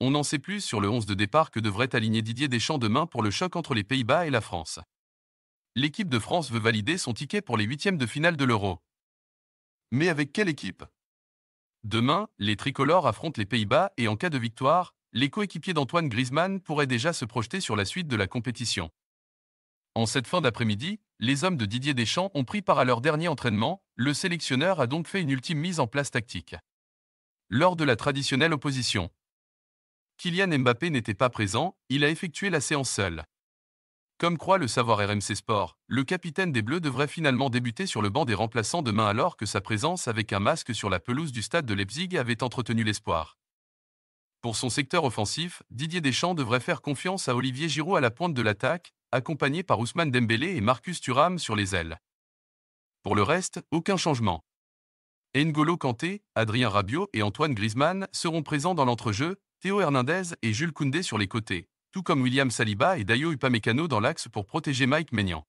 On n'en sait plus sur le 11 de départ que devrait aligner Didier Deschamps demain pour le choc entre les Pays-Bas et la France. L'équipe de France veut valider son ticket pour les huitièmes de finale de l'Euro. Mais avec quelle équipe Demain, les tricolores affrontent les Pays-Bas et en cas de victoire, les coéquipiers d'Antoine Griezmann pourraient déjà se projeter sur la suite de la compétition. En cette fin d'après-midi, les hommes de Didier Deschamps ont pris part à leur dernier entraînement, le sélectionneur a donc fait une ultime mise en place tactique. Lors de la traditionnelle opposition, Kylian Mbappé n'était pas présent, il a effectué la séance seul. Comme croit le savoir RMC Sport, le capitaine des Bleus devrait finalement débuter sur le banc des remplaçants demain alors que sa présence avec un masque sur la pelouse du stade de Leipzig avait entretenu l'espoir. Pour son secteur offensif, Didier Deschamps devrait faire confiance à Olivier Giroud à la pointe de l'attaque, accompagné par Ousmane Dembélé et Marcus Thuram sur les ailes. Pour le reste, aucun changement. N'Golo Kanté, Adrien Rabiot et Antoine Griezmann seront présents dans l'entrejeu, Théo Hernandez et Jules Koundé sur les côtés, tout comme William Saliba et Dayo Upamecano dans l'axe pour protéger Mike Maignan.